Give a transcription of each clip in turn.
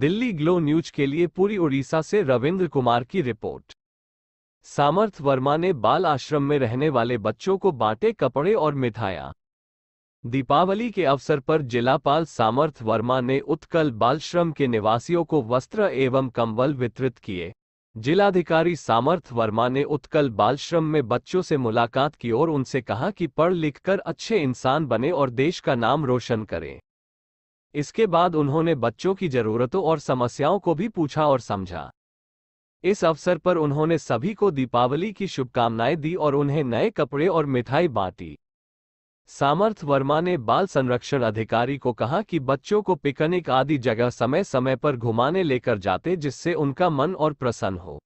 Delhi glow news के लिए पूरी उड़ीसा से रविंद्र कुमार की रिपोर्ट सामर्थ वर्मा ने बाल आश्रम में रहने वाले बच्चों को बांटे कपड़े और मिठाया दीपावली के अवसर पर जिलापाल सामर्थ वर्मा ने उत्कल बालश्रम के निवासियों को वस्त्र एवं कंबल वितरित किए जिलाधिकारी सामर्थ वर्मा ने उत्कल बालश्रम में बच्चों से मुलाकात की और उनसे कहा कि पढ़ लिखकर अच्छे इंसान बने और देश का नाम रोशन करें इसके बाद उन्होंने बच्चों की जरूरतों और समस्याओं को भी पूछा और समझा इस अवसर पर उन्होंने सभी को दीपावली की शुभकामनाएं दी और उन्हें नए कपड़े और मिठाई बांटी सामर्थ वर्मा ने बाल संरक्षण अधिकारी को कहा कि बच्चों को पिकनिक आदि जगह समय समय पर घुमाने लेकर जाते जिससे उनका मन और प्रसन्न हो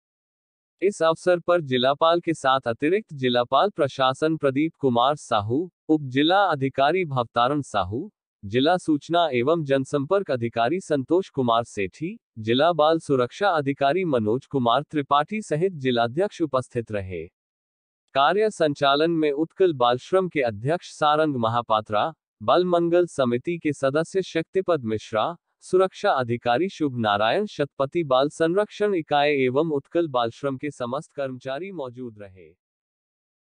इस अवसर पर जिलापाल के साथ अतिरिक्त जिलापाल प्रशासन प्रदीप कुमार साहू उप जिला अधिकारी भवतारण साहू जिला सूचना एवं जनसंपर्क अधिकारी संतोष कुमार सेठी जिला बाल सुरक्षा अधिकारी मनोज कुमार त्रिपाठी सहित जिलाध्यक्ष उपस्थित रहे कार्य संचालन में उत्कल बालश्रम के अध्यक्ष सारंग महापात्रा बल मंगल समिति के सदस्य शक्तिपद मिश्रा सुरक्षा अधिकारी शुभ नारायण शतपति बाल संरक्षण इकाई एवं उत्कल बालश्रम के समस्त कर्मचारी मौजूद रहे